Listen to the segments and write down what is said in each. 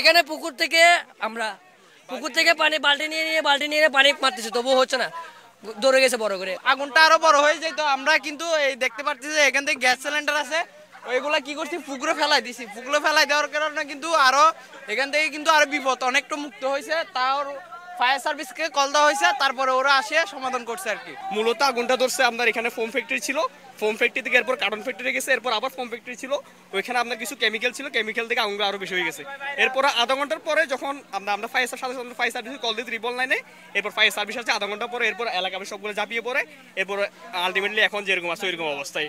এখানে পুকুর থেকে আমরা পুকুর থেকে পানি বালতি নিয়ে নিয়ে বালতি নিয়ে পানি মারতেছি তবুও হচ্ছে না ধরে গেছে বড় করে আগুনটা আরো বড় হয়ে তো আমরা কিন্তু এই দেখতে পাচ্ছি যে এখান থেকে গ্যাস সিলিন্ডার আছে ওইগুলা কি করছি পুকুরে ফেলাই দিছি পুকুরে ফেলাই দেওয়ার কারণে কিন্তু আরো এখান থেকে কিন্তু আরো বিপদ অনেকটা মুক্ত হয়েছে তাও ফায়ার সার্ভিসকে কল দেওয়া হয়েছে তারপরে ওরা আসে সমাধান করছে আর কি মূলত আগুনটা ধরছে আপনার এখানে ফোম ফ্যাক্টরি ছিল ফোম ফ্যাক্টরি থেকে এরপর কার্টন ফ্যাক্টরি গেছে এরপর আবার ফোম ফ্যাক্টরি ছিল ওইখানে আপনার কিছু কেমিক্যাল ছিল কেমিক্যাল থেকে আগুন আরও বেশি হয়ে গেছে এরপর আধা ঘন্টার পরে যখন আমরা আমরা ফায়ার সার্ভিস আমরা ফায়ার সার্ভিসে কল দিয়ে রিবল লাইনে এরপর ফায়ার সার্ভিস আছে আধা ঘন্টা পরে এরপর এলাকাবাসী সবগুলো ঝাঁপিয়ে পড়ে এরপর আলটিমেটলি এখন যেরকম আছে ওইরকম অবস্থায়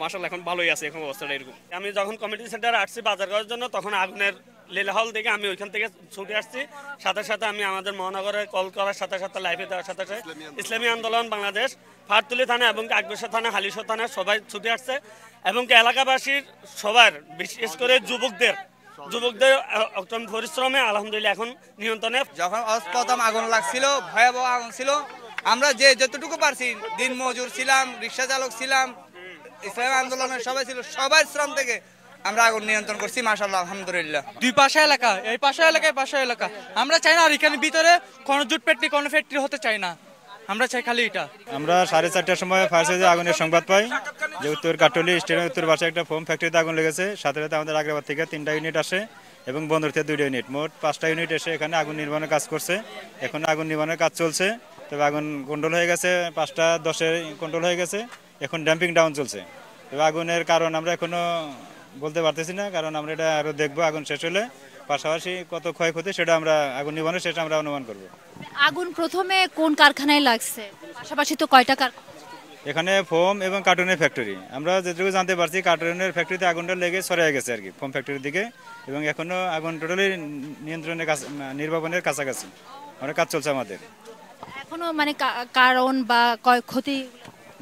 মার্শাল এখন ভালোই আছে এখন অবস্থাটা এরকম আমি যখন কমিটি সেন্টার আসছি বাজার করার জন্য তখন আগুনের লেলাহল থেকে আমি ওইখান থেকে ছুটে আসছি সাথে সাথে আমি আমাদের মহানগরে কল করার সাথে সাথে লাইফে দেওয়ার সাথে সাথে ইসলামী আন্দোলন বাংলাদেশ ফারতুলি থানা এবং আকবরশা থানা হালিশা থানা সবাই ছুটে আসছে এবং এলাকাবাসীর সবার বিশেষ করে যুবকদের যুবকদের অত্যন্ত পরিশ্রমে আলহামদুলিল্লাহ এখন নিয়ন্ত্রণে যখন অস্পতম আগুন লাগছিল ভয়াবহ আগুন ছিল আমরা যে যতটুকু পারছি দিন মজুর ছিলাম রিক্সা চালক ছিলাম ইসলাম আন্দোলনের সবাই ছিল সবাই শ্রম থেকে আমরা আগুন নিয়ন্ত্রণ করছি মাসাল্লাহ আলহামদুলিল্লাহ দুই পাশা এলাকা এই পাশা এলাকা এই পাশা এলাকা আমরা চাই না আর এখানে ভিতরে কোনো জুট পেট্রি কোনো ফ্যাক্টরি হতে চাই না আমরা চাই খালি এটা আমরা সাড়ে চারটার সময় ফায়ার সার্ভিসে আগুনের সংবাদ পাই যে উত্তর কাটলি স্টেডিয়াম উত্তর পাশে একটা ফোম ফ্যাক্টরিতে আগুন লেগেছে সাথে সাথে আমাদের আগ্রাবাদ থেকে তিনটা ইউনিট আসে এবং বন্দর থেকে দুইটা ইউনিট মোট পাঁচটা ইউনিট এসে এখানে আগুন নির্মাণের কাজ করছে এখন আগুন নির্মাণের কাজ চলছে তবে আগুন কন্ট্রোল হয়ে গেছে পাঁচটা দশের কন্ট্রোল হয়ে গেছে এখন ড্যাম্পিং ডাউন চলছে তবে আগুনের কারণ আমরা এখনও বলতে পারতেছি না কারণ আমরা এটা আরও দেখবো আগুন শেষ হলে পাশাপাশি কত ক্ষয়ক্ষতি সেটা আমরা আগুন নিবানের সেটা আমরা অনুমান করব আগুন প্রথমে কোন কারখানায় লাগছে পাশাপাশি তো কয়টা এখানে ফোম এবং কার্টুনের ফ্যাক্টরি আমরা যেটুকু জানতে পারছি কার্টুনের ফ্যাক্টরিতে আগুনটা লেগে সরে গেছে আর কি ফোম ফ্যাক্টরির দিকে এবং এখনও আগুন টোটালি নিয়ন্ত্রণের কাছে নির্বাপনের কাছাকাছি অনেক কাজ চলছে আমাদের এখনও মানে কারণ বা ক্ষতি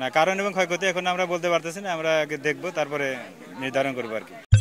না কারণ এবং ক্ষয়ক্ষতি এখন আমরা বলতে পারতেছি না আমরা আগে দেখবো তারপরে নির্ধারণ করবো আর কি